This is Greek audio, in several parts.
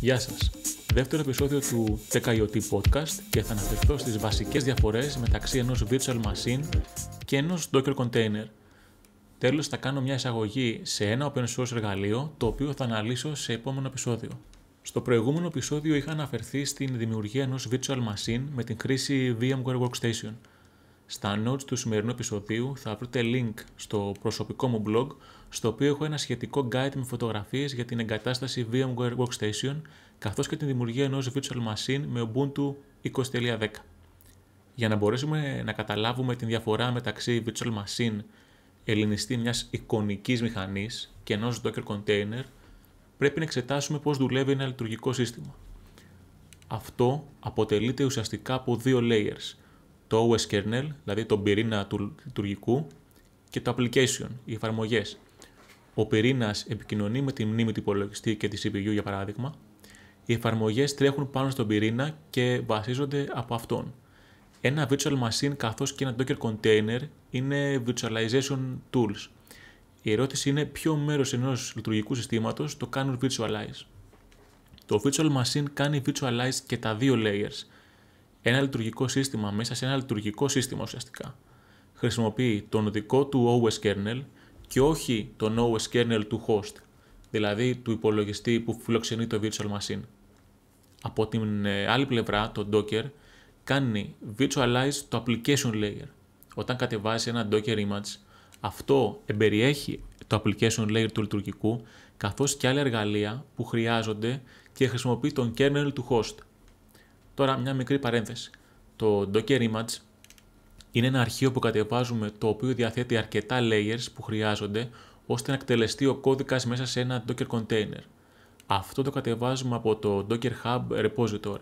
Γεια σας! Δεύτερο επεισόδιο του IoT Podcast και θα αναφερθώ στις βασικές διαφορές μεταξύ ενός virtual machine και ενός Docker container. Τέλος θα κάνω μια εισαγωγή σε ένα open source εργαλείο το οποίο θα αναλύσω σε επόμενο επεισόδιο. Στο προηγούμενο επεισόδιο είχα αναφερθεί στην δημιουργία ενός virtual machine με την χρήση VMware Workstation – στα notes του σημερινού επεισοδίου θα βρείτε link στο προσωπικό μου blog, στο οποίο έχω ένα σχετικό guide με φωτογραφίες για την εγκατάσταση VMware Workstation, καθώς και την δημιουργία ενός virtual machine με Ubuntu 20.10. Για να μπορέσουμε να καταλάβουμε την διαφορά μεταξύ virtual machine ελληνιστή μιας εικονικής μηχανής και ενός docker container, πρέπει να εξετάσουμε πώς δουλεύει ένα λειτουργικό σύστημα. Αυτό αποτελείται ουσιαστικά από δύο layers – το OS kernel, δηλαδή τον πυρήνα του λειτουργικού και το application, οι εφαρμογές. Ο πυρήνας επικοινωνεί με τη μνήμη του υπολογιστή και της CPU για παράδειγμα. Οι εφαρμογές τρέχουν πάνω στον πυρήνα και βασίζονται από αυτόν. Ένα virtual machine καθώς και ένα docker container είναι virtualization tools. Η ερώτηση είναι ποιο μέρος ενός λειτουργικού συστήματος το κάνουν virtualize. Το virtual machine κάνει virtualize και τα δύο layers, ένα λειτουργικό σύστημα μέσα σε ένα λειτουργικό σύστημα ουσιαστικά. Χρησιμοποιεί τον δικό του OS kernel και όχι τον OS kernel του host, δηλαδή του υπολογιστή που φιλοξενεί το virtual machine. Από την ε, άλλη πλευρά, το Docker κάνει virtualize το application layer. Όταν κατεβάζει ένα Docker image, αυτό εμπεριέχει το application layer του λειτουργικού, καθώς και άλλα εργαλεία που χρειάζονται και χρησιμοποιεί τον kernel του host. Τώρα μια μικρή παρένθεση. Το Docker Image είναι ένα αρχείο που κατεβάζουμε το οποίο διαθέτει αρκετά layers που χρειάζονται ώστε να εκτελεστεί ο κώδικας μέσα σε ένα Docker container. Αυτό το κατεβάζουμε από το Docker Hub repository.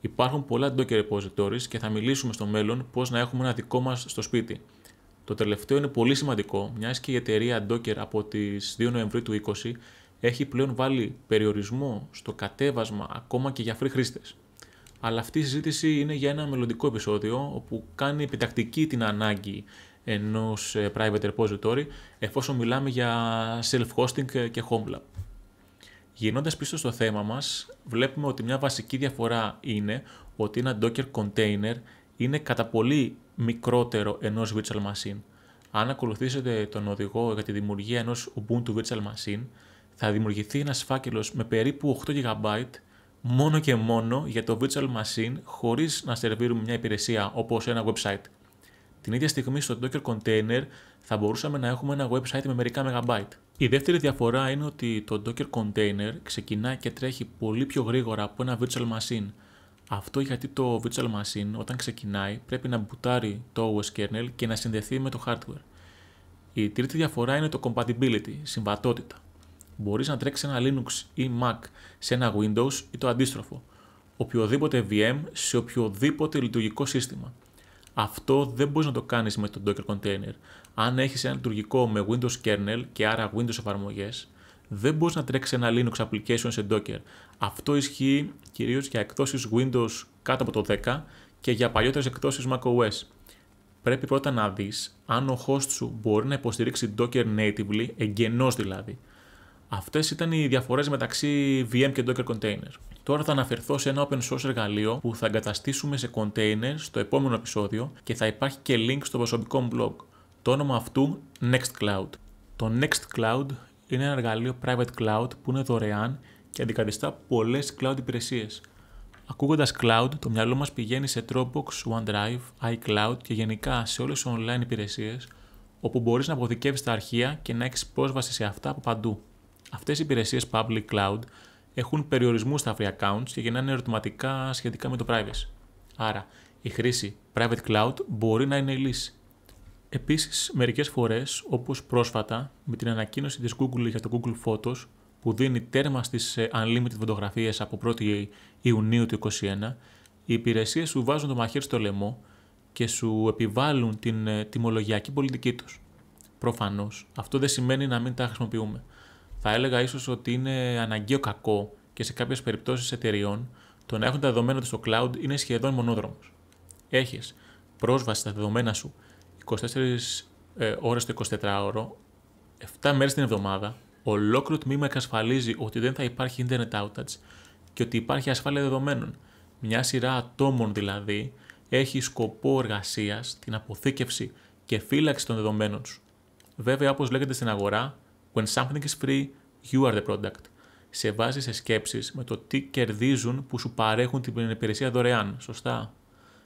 Υπάρχουν πολλά Docker repositories και θα μιλήσουμε στο μέλλον πώς να έχουμε ένα δικό μας στο σπίτι. Το τελευταίο είναι πολύ σημαντικό, μιας και η εταιρεία Docker από τις 2 Νοεμβρίου του 2020 έχει πλέον βάλει περιορισμό στο κατέβασμα ακόμα και για free χρήστες αλλά αυτή η συζήτηση είναι για ένα μελλοντικό επεισόδιο όπου κάνει επιτακτική την ανάγκη ενός ε, private repository εφόσον μιλάμε για self-hosting και home lab. πίσω στο θέμα μας, βλέπουμε ότι μια βασική διαφορά είναι ότι ένα Docker container είναι κατά πολύ μικρότερο ενός virtual machine. Αν ακολουθήσετε τον οδηγό για τη δημιουργία ενός Ubuntu virtual machine, θα δημιουργηθεί ένας φάκελος με περίπου 8 GB μόνο και μόνο για το virtual machine χωρίς να σερβίρουμε μια υπηρεσία όπως ένα website. Την ίδια στιγμή στο Docker Container θα μπορούσαμε να έχουμε ένα website με μερικά megabyte. Η δεύτερη διαφορά είναι ότι το Docker Container ξεκινά και τρέχει πολύ πιο γρήγορα από ένα virtual machine. Αυτό γιατί το virtual machine όταν ξεκινάει πρέπει να μπουτάρει το OS kernel και να συνδεθεί με το hardware. Η τρίτη διαφορά είναι το compatibility, συμβατότητα. Μπορείς να τρέξεις ένα Linux ή Mac σε ένα Windows ή το αντίστροφο, οποιοδήποτε VM σε οποιοδήποτε λειτουργικό σύστημα. Αυτό δεν μπορείς να το κάνεις με το Docker Container. Αν έχεις ένα λειτουργικό με Windows kernel και άρα Windows εφαρμογές, δεν μπορείς να τρέξεις ένα Linux application σε Docker. Αυτό ισχύει κυρίως για εκδόσεις Windows κάτω από το 10 και για παλιότερες εκδόσεις macOS. Πρέπει πρώτα να δεις αν ο host σου μπορεί να υποστηρίξει Docker natively, εγγενώς δηλαδή. Αυτές ήταν οι διαφορές μεταξύ VM και Docker Container. Τώρα θα αναφερθώ σε ένα open source εργαλείο που θα εγκαταστήσουμε σε containers στο επόμενο επεισόδιο και θα υπάρχει και link στο προσωπικό μου blog. Το όνομα αυτού Nextcloud. Το Nextcloud είναι ένα εργαλείο private cloud που είναι δωρεάν και αντικαθιστά πολλές cloud υπηρεσίες. Ακούγοντας cloud, το μυαλό μας πηγαίνει σε Dropbox, OneDrive, iCloud και γενικά σε όλες τις online υπηρεσίες, όπου μπορείς να αποθηκεύεις τα αρχεία και να έχεις πρόσβαση σε αυτά από παντού. Αυτές οι υπηρεσίες public cloud έχουν περιορισμούς στα free accounts και γεννάνε ερωτηματικά σχετικά με το privacy. Άρα, η χρήση private cloud μπορεί να είναι η λύση. Επίσης, μερικές φορές, όπως πρόσφατα με την ανακοίνωση της Google για το Google Photos, που δίνει τέρμα στις ε, unlimited φωτογραφιε απο από 1η Ιουνίου του 2021, οι υπηρεσίες σου βάζουν το μαχαίρι στο λαιμό και σου επιβάλλουν την ε, τιμολογιακή πολιτική τους. Προφανώς, αυτό δεν σημαίνει να μην τα χρησιμοποιούμε θα έλεγα ίσως ότι είναι αναγκαίο κακό και σε κάποιες περιπτώσεις εταιριών το να έχουν τα δεδομένα τους στο cloud είναι σχεδόν μονόδρομος. Έχεις πρόσβαση στα δεδομένα σου 24 ε, ώρες το 24ωρο, 7 μέρες την εβδομάδα, ολόκληρο τμήμα εξασφαλίζει ότι δεν θα υπάρχει internet outage και ότι υπάρχει ασφάλεια δεδομένων. Μια σειρά ατόμων δηλαδή έχει σκοπό εργασίας την αποθήκευση και φύλαξη των δεδομένων σου. Βέβαια, όπως λέγεται στην αγορά, When something is free, you are the product. Σε βάζεις σε σκέψεις με το τι κερδίζουν που σου παρέχουν την υπηρεσία δωρεάν. Σωστά.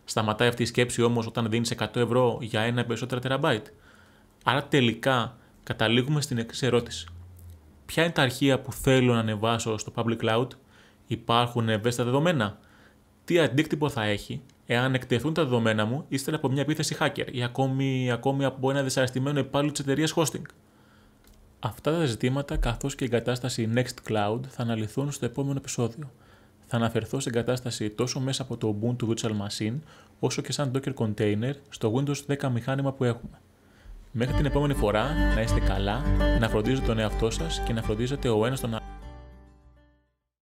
Σταματάει αυτή η σκέψη όμως όταν δίνεις 100 ευρώ για ένα ή περισσότερα τεραμπάιτ. Άρα τελικά καταλήγουμε στην εξής ερώτηση. Ποια είναι τα αρχεία που θέλω να ανεβάσω στο public cloud, υπάρχουν ευαίσθητα δεδομένα, τι αντίκτυπο θα έχει εάν εκτεθούν τα δεδομένα μου ύστερα από μια επίθεση hacker ή ακόμη, ακόμη από ένα δυσαρεστημένο υπάλληλο της εταιρείας hosting. Αυτά τα ζητήματα καθώς και η Next Nextcloud θα αναλυθούν στο επόμενο επεισόδιο. Θα αναφερθώ στην κατάσταση τόσο μέσα από το Ubuntu Virtual Machine, όσο και σαν Docker Container στο Windows 10 μηχάνημα που έχουμε. Μέχρι την επόμενη φορά να είστε καλά, να φροντίζετε τον εαυτό σας και να φροντίζετε ο ένας τον άλλο.